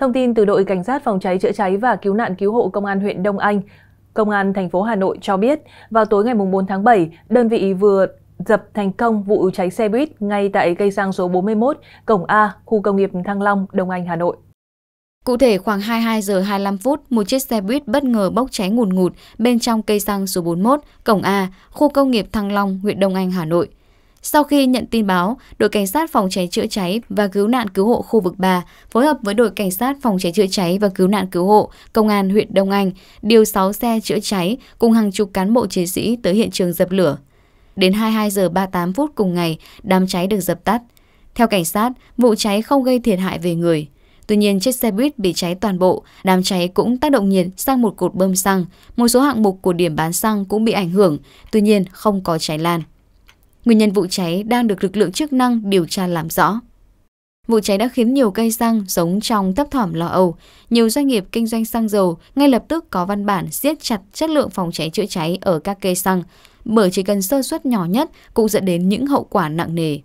Thông tin từ đội cảnh sát phòng cháy chữa cháy và cứu nạn cứu hộ công an huyện Đông Anh, công an thành phố Hà Nội cho biết, vào tối ngày 4 tháng 7, đơn vị vừa dập thành công vụ cháy xe buýt ngay tại cây xăng số 41, cổng A, khu công nghiệp Thăng Long, Đông Anh, Hà Nội. Cụ thể khoảng 22 giờ 25 phút, một chiếc xe buýt bất ngờ bốc cháy ngùn ngụt bên trong cây xăng số 41, cổng A, khu công nghiệp Thăng Long, huyện Đông Anh, Hà Nội. Sau khi nhận tin báo, đội cảnh sát phòng cháy chữa cháy và cứu nạn cứu hộ khu vực 3 phối hợp với đội cảnh sát phòng cháy chữa cháy và cứu nạn cứu hộ công an huyện Đông Anh điều 6 xe chữa cháy cùng hàng chục cán bộ chiến sĩ tới hiện trường dập lửa. Đến 22 giờ 38 phút cùng ngày, đám cháy được dập tắt. Theo cảnh sát, vụ cháy không gây thiệt hại về người. Tuy nhiên, chiếc xe buýt bị cháy toàn bộ, đám cháy cũng tác động nhiệt sang một cột bơm xăng, một số hạng mục của điểm bán xăng cũng bị ảnh hưởng, tuy nhiên không có cháy lan. Nguyên nhân vụ cháy đang được lực lượng chức năng điều tra làm rõ. Vụ cháy đã khiến nhiều cây xăng giống trong thấp thỏm lo âu. Nhiều doanh nghiệp kinh doanh xăng dầu ngay lập tức có văn bản siết chặt chất lượng phòng cháy chữa cháy ở các cây xăng, bởi chỉ cần sơ suất nhỏ nhất cũng dẫn đến những hậu quả nặng nề.